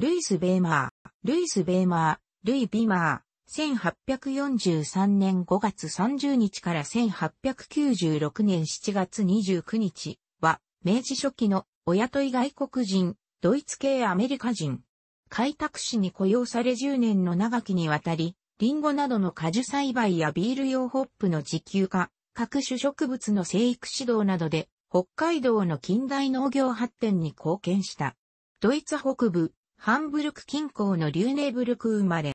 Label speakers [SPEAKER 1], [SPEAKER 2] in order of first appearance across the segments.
[SPEAKER 1] ルイス・ベーマー、ルイス・ベーマー、ルイ・ビマー、1843年5月30日から1896年7月29日は、明治初期のお雇い外国人、ドイツ系アメリカ人。開拓士に雇用され10年の長きにわたり、リンゴなどの果樹栽培やビール用ホップの自給化、各種植物の生育指導などで、北海道の近代農業発展に貢献した。ドイツ北部、ハンブルク近郊のリューネブルク生まれ。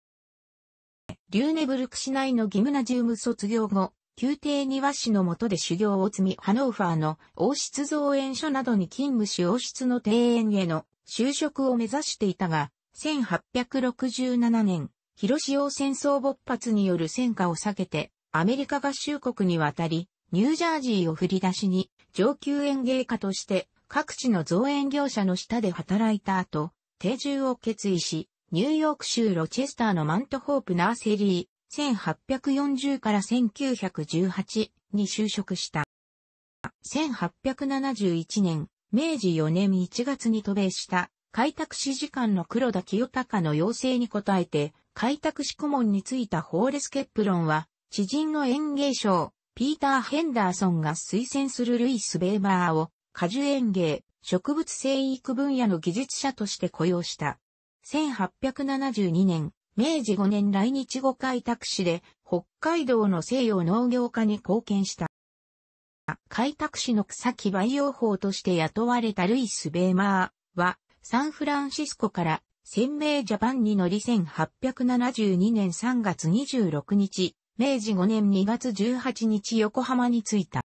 [SPEAKER 1] リューネブルク市内のギムナジウム卒業後、宮廷庭師の下で修行を積み、ハノーファーの王室造園所などに勤務し王室の庭園への就職を目指していたが、1867年、広潮戦争勃発による戦火を避けて、アメリカ合衆国に渡り、ニュージャージーを振り出しに、上級園芸家として各地の造園業者の下で働いた後、定住を決意し、ニューヨーク州ロチェスターのマントホープナーセリー、1840から1918に就職した。1871年、明治4年1月に渡米した開拓史時間の黒田清隆の要請に応えて、開拓史顧問についたホーレス・ケップロンは、知人の園芸賞、ピーター・ヘンダーソンが推薦するルイス・ベーバーを果樹園芸、植物生育分野の技術者として雇用した。1872年、明治5年来日後開拓市で、北海道の西洋農業化に貢献した。開拓市の草木培養法として雇われたルイス・ベーマーは、サンフランシスコから鮮明ジャパンに乗り1872年3月26日、明治5年2月18日横浜に着いた。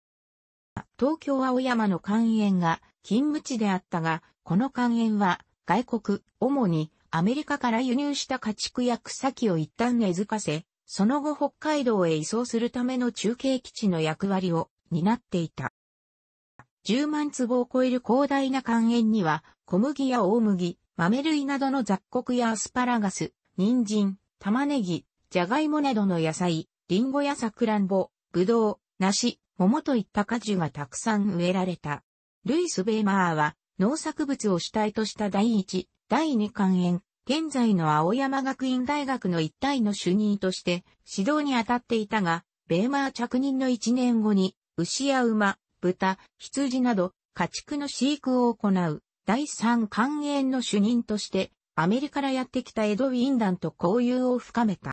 [SPEAKER 1] 東京青山の肝炎が勤務地であったが、この肝炎は外国、主にアメリカから輸入した家畜や草木を一旦根付かせ、その後北海道へ移送するための中継基地の役割を担っていた。10万坪を超える広大な肝炎には、小麦や大麦、豆類などの雑穀やアスパラガス、人参、玉ねぎ、じゃがいもなどの野菜、リンゴやサクランボ、ブドウ、梨、桃といった果樹がたくさん植えられた。ルイス・ベーマーは農作物を主体とした第一、第二肝園、現在の青山学院大学の一体の主任として指導に当たっていたが、ベーマー着任の1年後に、牛や馬、豚、羊など家畜の飼育を行う第三肝園の主任としてアメリカからやってきたエド・ウィンダンと交友を深めた。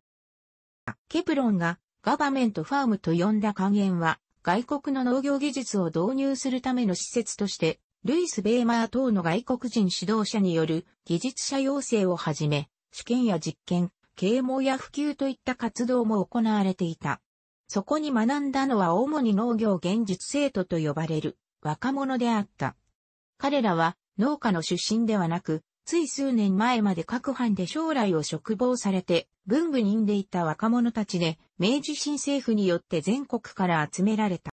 [SPEAKER 1] ケプロンがガバメントファームと呼んだ官園は外国の農業技術を導入するための施設として、ルイス・ベーマー等の外国人指導者による技術者養成をはじめ、試験や実験、啓蒙や普及といった活動も行われていた。そこに学んだのは主に農業現実生徒と呼ばれる若者であった。彼らは農家の出身ではなく、つい数年前まで各藩で将来を嘱望されて文武人でいた若者たちで、明治新政府によって全国から集められた。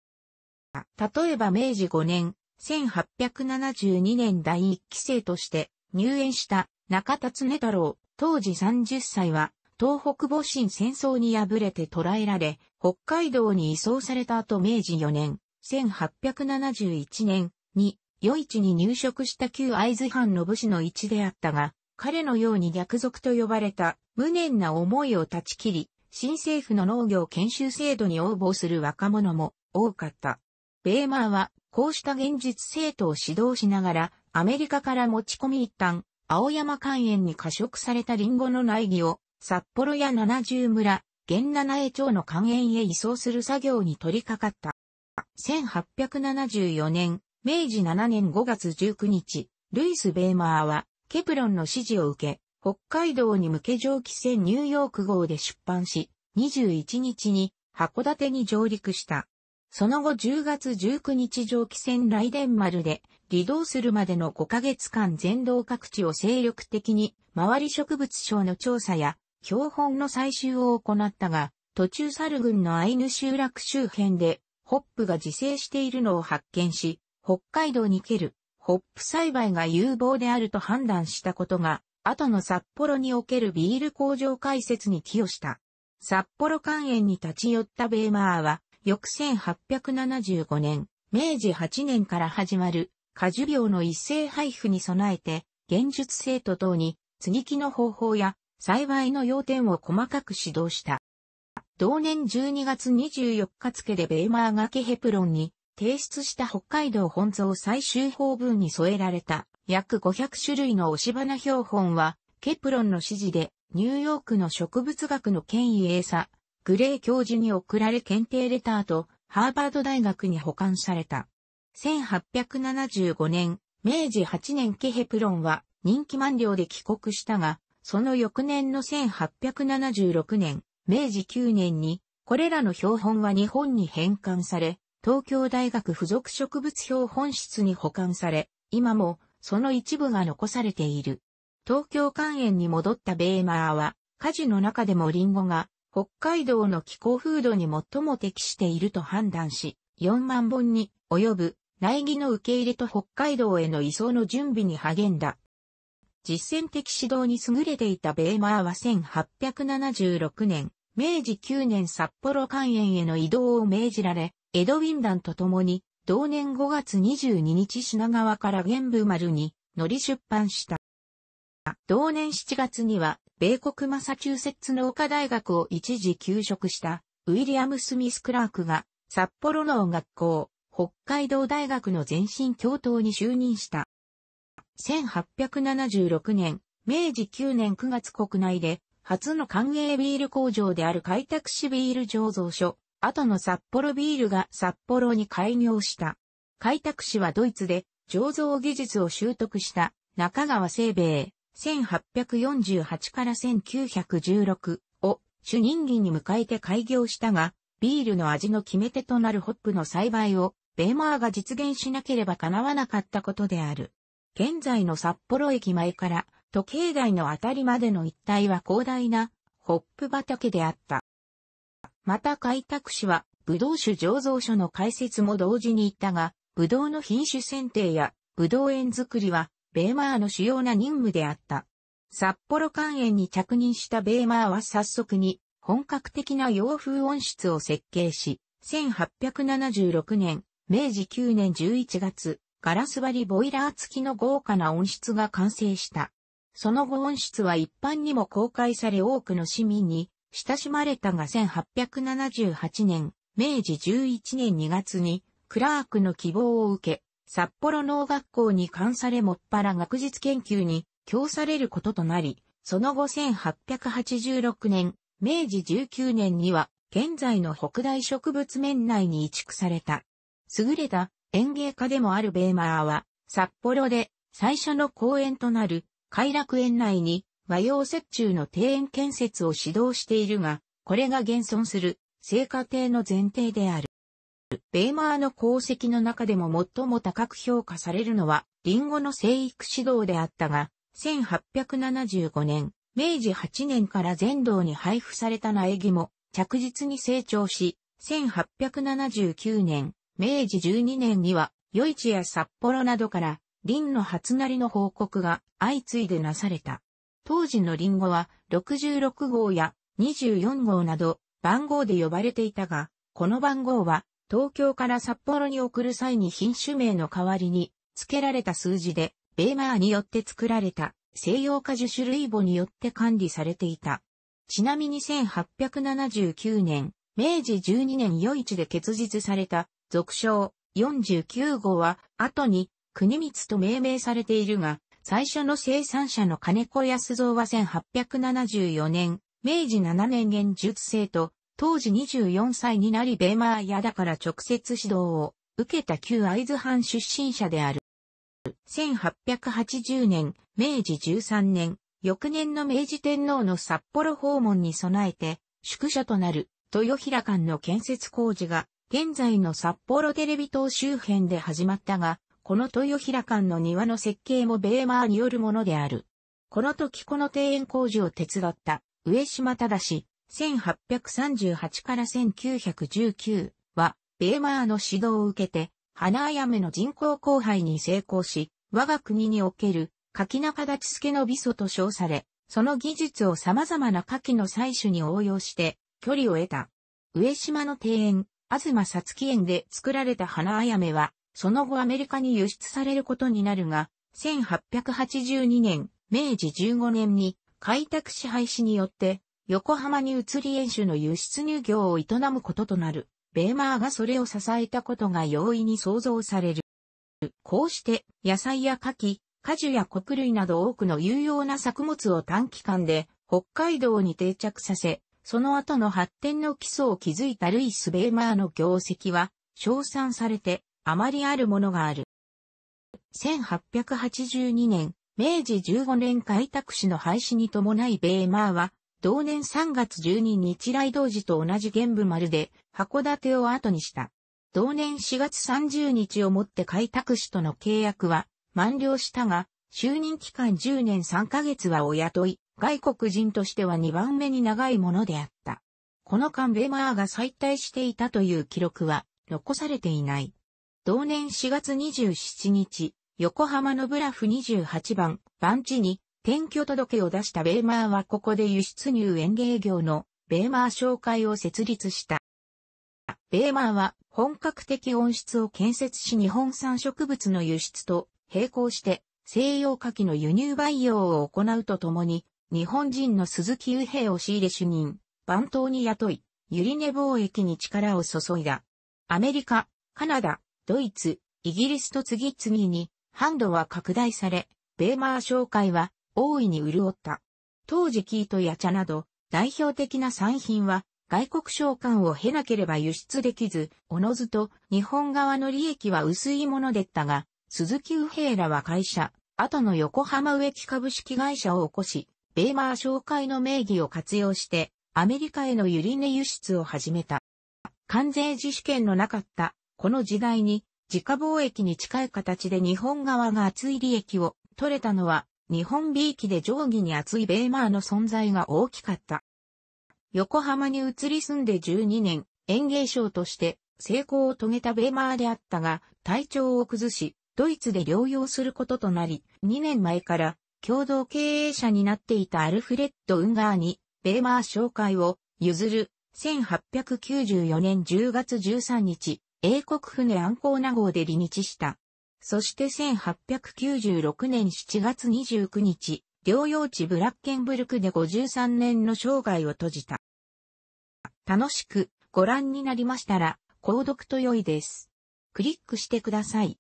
[SPEAKER 1] 例えば明治5年、1872年第一期生として入園した中田恒太郎、当時30歳は、東北母親戦争に敗れて捕らえられ、北海道に移送された後明治4年、1871年に、余市に入植した旧会津藩の武士の一であったが、彼のように逆賊と呼ばれた無念な思いを断ち切り、新政府の農業研修制度に応募する若者も多かった。ベーマーは、こうした現実生徒を指導しながら、アメリカから持ち込み一旦、青山肝炎に過食されたリンゴの苗木を、札幌や七重村、現七重町の肝炎へ移送する作業に取り掛かった。1874年、明治7年5月19日、ルイス・ベーマーは、ケプロンの指示を受け、北海道に向け蒸気船ニューヨーク号で出版し、21日に函館に上陸した。その後10月19日蒸気船雷電丸で離島するまでの5ヶ月間全道各地を精力的に周り植物省の調査や標本の採集を行ったが、途中猿群のアイヌ集落周辺でホップが自生しているのを発見し、北海道にけるホップ栽培が有望であると判断したことが後の札幌におけるビール工場開設に寄与した。札幌肝炎に立ち寄ったベーマーは、翌1875年、明治8年から始まる果樹病の一斉配布に備えて、現術生徒等に、継ぎ木の方法や栽培の要点を細かく指導した。同年12月24日付でベーマーがケヘプロンに提出した北海道本草最終法文に添えられた約500種類の押し花標本は、ケプロンの指示で、ニューヨークの植物学の権威英佐、グレー教授に送られ検定レターと、ハーバード大学に保管された。1875年、明治8年ケヘプロンは人気満了で帰国したが、その翌年の1876年、明治9年に、これらの標本は日本に返還され、東京大学附属植物標本室に保管され、今もその一部が残されている。東京肝炎に戻ったベーマーは、火事の中でもリンゴが北海道の気候風土に最も適していると判断し、4万本に及ぶ苗木の受け入れと北海道への移送の準備に励んだ。実践的指導に優れていたベーマーは1876年、明治9年札幌肝炎への移動を命じられ、エドウィンダンと共に同年5月22日品川から玄武丸に乗り出版した。同年7月には、米国マサチューセッツ農科大学を一時休職したウィリアム・スミス・クラークが札幌農学校、北海道大学の前身教頭に就任した。1876年、明治9年9月国内で初の官営ビール工場である開拓市ビール醸造所、後の札幌ビールが札幌に開業した。開拓市はドイツで醸造技術を習得した中川清兵衛1848から1916を主任議に迎えて開業したが、ビールの味の決め手となるホップの栽培をベーマーが実現しなければ叶わなかったことである。現在の札幌駅前から時計台のあたりまでの一帯は広大なホップ畑であった。また開拓士は、ぶどう酒醸造所の開設も同時に言ったが、ぶどうの品種選定や、ぶどう園作りは、ベーマーの主要な任務であった。札幌肝園に着任したベーマーは早速に、本格的な洋風温室を設計し、1876年、明治9年11月、ガラス張りボイラー付きの豪華な温室が完成した。その後温室は一般にも公開され多くの市民に親しまれたが1878年、明治11年2月に、クラークの希望を受け、札幌農学校に関されもっぱら学術研究に供されることとなり、その後1886年、明治19年には、現在の北大植物面内に移築された。優れた園芸家でもあるベーマーは、札幌で最初の公園となる、快楽園内に和洋折衷の庭園建設を指導しているが、これが現存する聖火亭の前提である。ベーマーの功績の中でも最も高く評価されるのは、リンゴの生育指導であったが、1875年、明治8年から全道に配布された苗木も着実に成長し、1879年、明治12年には、余市や札幌などから、リンの初なりの報告が相次いでなされた。当時のリンゴは66号や24号など番号で呼ばれていたが、この番号は東京から札幌に送る際に品種名の代わりに付けられた数字で、ベーマーによって作られた西洋果樹種類簿によって管理されていた。ちなみに1879年、明治12年余一で結実された俗称49号は後に国光と命名されているが、最初の生産者の金子安蔵は1874年、明治7年現術生と、当時24歳になりベーマーヤだから直接指導を受けた旧会津藩出身者である。1880年、明治13年、翌年の明治天皇の札幌訪問に備えて、宿舎となる豊平間の建設工事が、現在の札幌テレビ塔周辺で始まったが、この豊平館の庭の設計もベーマーによるものである。この時この庭園工事を手伝った上島正、1838から1919は、ベーマーの指導を受けて、花あやめの人工交配に成功し、我が国における柿中立助の美祖と称され、その技術を様々な柿の採取に応用して距離を得た。上島の庭園、東さつき園で作られた花あやめは、その後アメリカに輸出されることになるが、1882年、明治15年に開拓支配市によって横浜に移り演習の輸出入業を営むこととなる。ベーマーがそれを支えたことが容易に想像される。こうして野菜や牡蠣、果樹や穀類など多くの有用な作物を短期間で北海道に定着させ、その後の発展の基礎を築いたルイス・ベーマーの業績は称賛されてあまりあるものがある。1882年、明治15年開拓史の廃止に伴いベーマーは、同年3月12日来同時と同じ玄武丸で、函館を後にした。同年4月30日をもって開拓史との契約は満了したが、就任期間10年3ヶ月はお雇い、外国人としては2番目に長いものであった。この間ベーマーが再退していたという記録は残されていない。同年4月27日、横浜のブラフ28番、番地に転居届を出したベーマーはここで輸出入園芸業のベーマー商会を設立した。ベーマーは本格的温室を建設し日本産植物の輸出と並行して西洋柿の輸入培養を行うとともに日本人の鈴木雄平を仕入れ主任、番頭に雇い、ゆり根貿易に力を注いだ。アメリカ、カナダ、ドイツ、イギリスと次々に、販路は拡大され、ベーマー商会は大いに潤った。当時キートや茶など、代表的な産品は、外国商館を経なければ輸出できず、おのずと日本側の利益は薄いものでったが、鈴木右平らは会社、後の横浜植木株式会社を起こし、ベーマー商会の名義を活用して、アメリカへのユリネ輸出を始めた。関税自主権のなかったこの時代に自家貿易に近い形で日本側が厚い利益を取れたのは日本美域で上下に厚いベーマーの存在が大きかった。横浜に移り住んで12年、園芸賞として成功を遂げたベーマーであったが、体調を崩し、ドイツで療養することとなり、2年前から共同経営者になっていたアルフレッド・ウンガーに、ベーマー紹介を譲る1894年10月13日、英国船アンコーナ号で離日した。そして1896年7月29日、療養地ブラッケンブルクで53年の生涯を閉じた。楽しくご覧になりましたら、購読と良いです。クリックしてください。